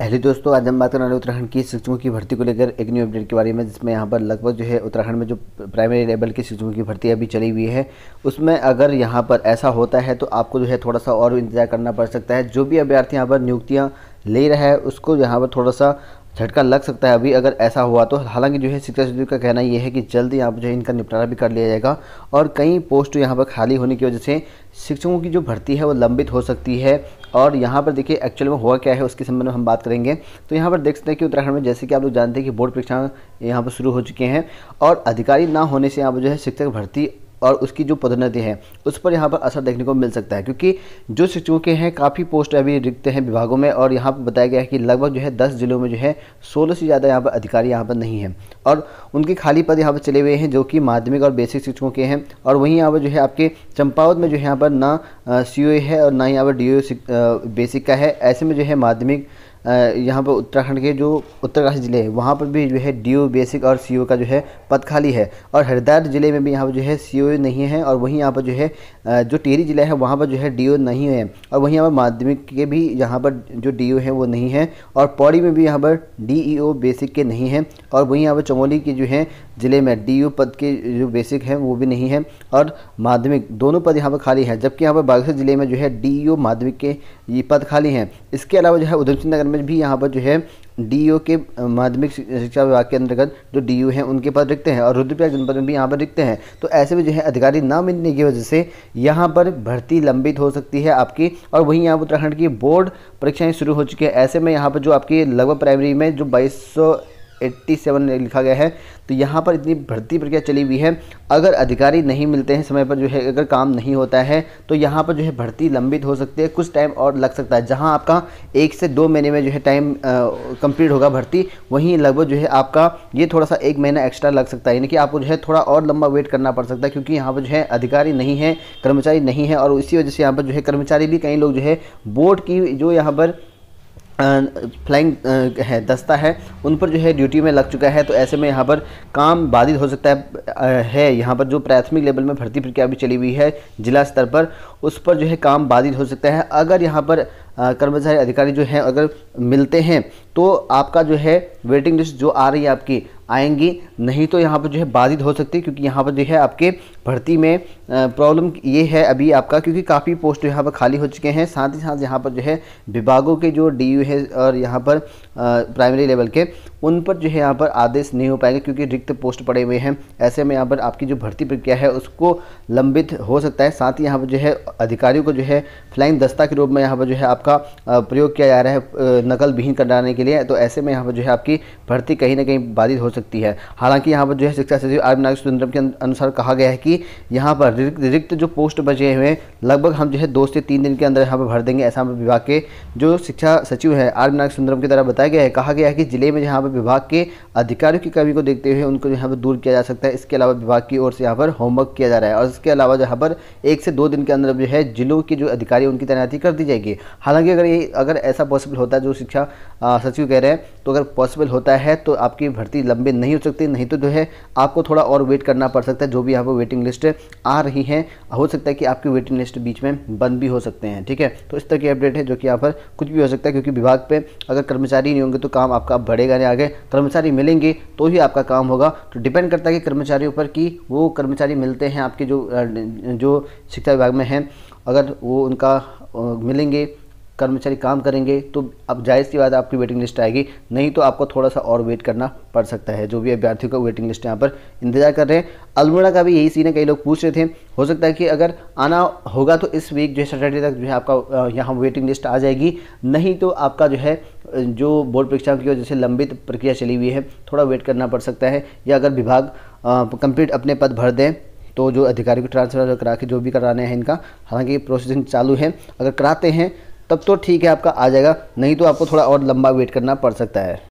पहले दोस्तों आज हम बात करने वाले उत्तराखंड की शिक्षकों की भर्ती को लेकर एक न्यू अपडेट के बारे में जिसमें यहाँ पर लगभग जो है उत्तराखंड में जो प्राइमरी लेवल की शिक्षकों की भर्ती अभी चली हुई है उसमें अगर यहाँ पर ऐसा होता है तो आपको जो है थोड़ा सा और इंतजार करना पड़ सकता है जो भी अभ्यर्थी यहाँ पर नियुक्तियाँ ले रहा है उसको यहाँ पर थोड़ा सा झटका लग सकता है अभी अगर ऐसा हुआ तो हालांकि जो है शिक्षा सचिव का कहना यह है कि जल्द यहाँ पर जो है इनका निपटारा भी कर लिया जाएगा और कई पोस्ट यहाँ पर खाली होने की वजह से शिक्षकों की जो भर्ती है वो लंबित हो सकती है और यहाँ पर देखिए एक्चुअल में हुआ क्या है उसके संबंध में हम बात करेंगे तो यहाँ पर देख सकते हैं कि उत्तराखंड में जैसे कि आप लोग जानते हैं कि बोर्ड परीक्षा यहाँ पर शुरू हो चुके हैं और अधिकारी ना होने से यहाँ पर जो है शिक्षक भर्ती और उसकी जो पदोन्नति है उस पर यहाँ पर असर देखने को मिल सकता है क्योंकि जो शिक्षकों के हैं काफ़ी पोस्ट अभी रिक्त हैं विभागों में और यहाँ पर बताया गया है कि लगभग जो है दस जिलों में जो है सोलह से ज़्यादा यहाँ पर अधिकारी यहाँ पर नहीं हैं और उनके खाली पद यहाँ पर चले हुए हैं जो कि माध्यमिक और बेसिक शिक्षकों के हैं और वहीं यहाँ पर जो है आपके चंपावत में जो है यहाँ पर ना सी है और ना ही यहाँ पर डी बेसिक का है ऐसे में जो है माध्यमिक यहाँ पर उत्तराखंड के जो उत्तरकाशी ज़िले हैं वहाँ पर भी जो है डी बेसिक और सी का जो है पद खाली है और हरिद्वार ज़िले में भी यहाँ पर जो है सी नहीं है और वहीं यहाँ पर जो है जो टिहरी ज़िला है वहाँ पर जो है डी नहीं है और वहीं यहाँ पर माध्यमिक के भी यहाँ पर जो डी है वो नहीं है और पौड़ी में भी यहाँ पर डी बेसिक e के नहीं है और वहीं यहाँ पर चमोली के जो है जिले में डी पद के जो बेसिक है वो भी नहीं है और माध्यमिक दोनों पद यहाँ पर खाली हैं जबकि यहाँ पर बागेश्वर जिले में जो है डी माध्यमिक के ये पद खाली हैं इसके अलावा जो है उधम नगर में भी यहाँ पर जो है डी के माध्यमिक शिक्षा विभाग के अंतर्गत जो डी हैं उनके पद रिक्त हैं और रुद्रप्रयाग जनपद में भी यहाँ पर रिक्त हैं तो ऐसे में जो है अधिकारी ना मिलने की वजह से यहाँ पर भर्ती लंबित हो सकती है आपकी और वहीं यहाँ उत्तराखंड की बोर्ड परीक्षाएँ शुरू हो चुकी है ऐसे में यहाँ पर जो आपकी लगभग प्राइमरी में जो बाईस 87 लिखा गया है तो यहाँ पर इतनी भर्ती प्रक्रिया चली हुई है अगर अधिकारी नहीं मिलते हैं समय पर जो है अगर काम नहीं होता है तो यहाँ पर जो है भर्ती लंबित हो सकती है कुछ टाइम और लग सकता है जहाँ आपका एक से दो महीने में जो है टाइम कंप्लीट होगा भर्ती वहीं लगभग जो है आपका ये थोड़ा सा एक महीना एक्स्ट्रा लग सकता है यानी कि आपको जो है थोड़ा और लंबा वेट करना पड़ सकता है क्योंकि यहाँ पर जो है अधिकारी नहीं है कर्मचारी नहीं है और इसी वजह से यहाँ पर जो है कर्मचारी भी कई लोग जो है बोर्ड की जो यहाँ पर फ्लाइंग है दस्ता है उन पर जो है ड्यूटी में लग चुका है तो ऐसे में यहाँ पर काम बाधित हो सकता है है यहाँ पर जो प्राथमिक लेवल में भर्ती प्रक्रिया भी चली हुई है जिला स्तर पर उस पर जो है काम बाधित हो सकता है अगर यहाँ पर कर्मचारी अधिकारी जो हैं अगर मिलते हैं तो आपका जो है वेटिंग लिस्ट जो आ रही है आपकी आएंगी नहीं तो यहाँ पर जो है बाधित हो सकती है क्योंकि यहाँ पर जो है आपके भर्ती में प्रॉब्लम ये है अभी आपका क्योंकि काफ़ी पोस्ट यहाँ पर खाली हो चुके हैं साथ ही साथ यहाँ पर जो है विभागों के जो डी है और यहाँ पर प्राइमरी लेवल के उन पर जो है यहाँ पर आदेश नहीं हो पाएगा क्योंकि रिक्त पोस्ट पड़े हुए हैं ऐसे में यहाँ पर आपकी जो भर्ती प्रक्रिया है उसको लंबित हो सकता है साथ ही यहाँ पर जो है अधिकारियों को जो है फ्लाइंग दस्ता के रूप में यहाँ पर जो है आपका प्रयोग किया जा रहा है नकल विहीन कराने के लिए तो ऐसे में यहाँ पर जो है आपकी भर्ती कहीं ना कहीं बाधित हो सकती है हालांकि यहाँ पर जो है शिक्षा सचिव आर नागेश सुंदरम के अनुसार कहा गया है कि यहाँ पर रिक्त जो पोस्ट बचे हुए हैं लगभग हम जो है दो से तीन दिन के अंदर यहाँ पर भर देंगे ऐसा विभाग के जो शिक्षा सचिव है आर नागेश सुंदरम की तरह बताया गया है कहा गया है कि जिले में जहाँ पर पर विभाग के अधिकारियों की कमी को देखते हुए उनको यहाँ पर दूर किया जा सकता है इसके अलावा विभाग की ओर से यहाँ पर होमवर्क किया जा रहा है और इसके अलावा जहाँ पर एक से दो दिन के अंदर जो है जिलों के जो अधिकारी उनकी तैनाती कर दी जाएगी हालांकि अगर ये अगर ऐसा पॉसिबल होता है जो शिक्षा सचिव कह रहे हैं तो अगर पॉसिबल होता है तो आपकी भर्ती लंबी नहीं हो सकती नहीं तो जो है आपको थोड़ा और वेट करना पड़ सकता है जो भी यहाँ पर वेटिंग लिस्ट आ रही है हो सकता है कि आपकी वेटिंग लिस्ट बीच में बंद भी हो सकते हैं ठीक है तो इस तरह की अपडेट है जो कि यहाँ पर कुछ भी हो सकता है क्योंकि विभाग पर अगर कर्मचारी नहीं होंगे तो काम आपका बढ़ेगा नहीं आगे जगह कर्मचारी मिलेंगे तो ही आपका काम होगा तो डिपेंड करता है कि कर्मचारियों पर कि वो कर्मचारी मिलते हैं आपके जो जो शिक्षा विभाग में हैं अगर वो उनका मिलेंगे कर्मचारी काम करेंगे तो अब जायज़ की बात आपकी वेटिंग लिस्ट आएगी नहीं तो आपको थोड़ा सा और वेट करना पड़ सकता है जो भी अभ्यर्थियों का वेटिंग लिस्ट यहाँ पर इंतजार कर रहे हैं अल्मोड़ा का भी यही सीन है कई लोग पूछ रहे थे हो सकता है कि अगर आना होगा तो इस वीक जो है सैटरडे तक जो है आपका यहाँ वेटिंग लिस्ट आ जाएगी नहीं तो आपका जो है जो बोर्ड परीक्षाओं की वजह से लंबित प्रक्रिया चली हुई है थोड़ा वेट करना पड़ सकता है या अगर विभाग कंप्लीट अपने पद भर दें तो जो अधिकारी को ट्रांसफ़र करा के जो भी कराने हैं इनका हालांकि प्रोसेसिंग चालू है अगर कराते हैं तब तो ठीक है आपका आ जाएगा नहीं तो आपको थोड़ा और लंबा वेट करना पड़ सकता है